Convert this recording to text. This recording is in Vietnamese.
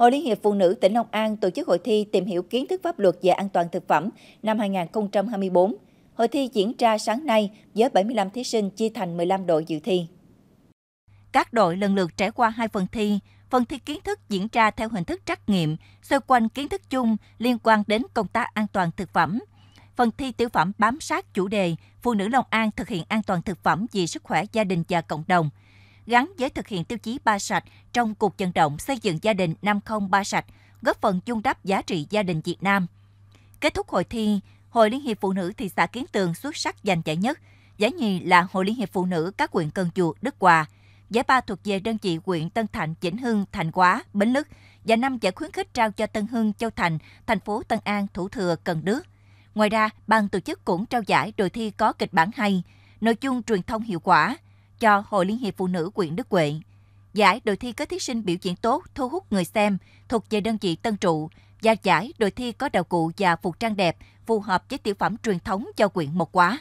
Hội Liên hiệp Phụ nữ tỉnh Long An tổ chức hội thi tìm hiểu kiến thức pháp luật về an toàn thực phẩm năm 2024. Hội thi diễn ra sáng nay với 75 thí sinh chia thành 15 đội dự thi. Các đội lần lượt trải qua hai phần thi. Phần thi kiến thức diễn ra theo hình thức trắc nghiệm, xoay quanh kiến thức chung liên quan đến công tác an toàn thực phẩm. Phần thi tiểu phẩm bám sát chủ đề Phụ nữ Long An thực hiện an toàn thực phẩm vì sức khỏe gia đình và cộng đồng – gắn với thực hiện tiêu chí ba sạch trong cuộc vận động xây dựng gia đình 503 sạch, góp phần chung đắp giá trị gia đình Việt Nam. Kết thúc hội thi, Hội Liên hiệp Phụ nữ thị xã Kiến Tường xuất sắc giành giải nhất, giải nhì là Hội Liên hiệp Phụ nữ các huyện Cần Duộc, Đức Hòa, giải ba thuộc về đơn vị huyện Tân Thạnh, Vĩnh Hưng, Thành Quá, Bến Lức và năm giải khuyến khích trao cho Tân Hưng, Châu Thành, thành phố Tân An, Thủ Thừa, Cần Đước. Ngoài ra, ban tổ chức cũng trao giải đội thi có kịch bản hay, nội dung truyền thông hiệu quả, cho Hội Liên hiệp Phụ nữ Quyện Đức Huệ. Giải đội thi có thí sinh biểu diễn tốt thu hút người xem thuộc về đơn vị Tân Trụ và giải đội thi có đạo cụ và phục trang đẹp phù hợp với tiểu phẩm truyền thống cho quyện một Quá.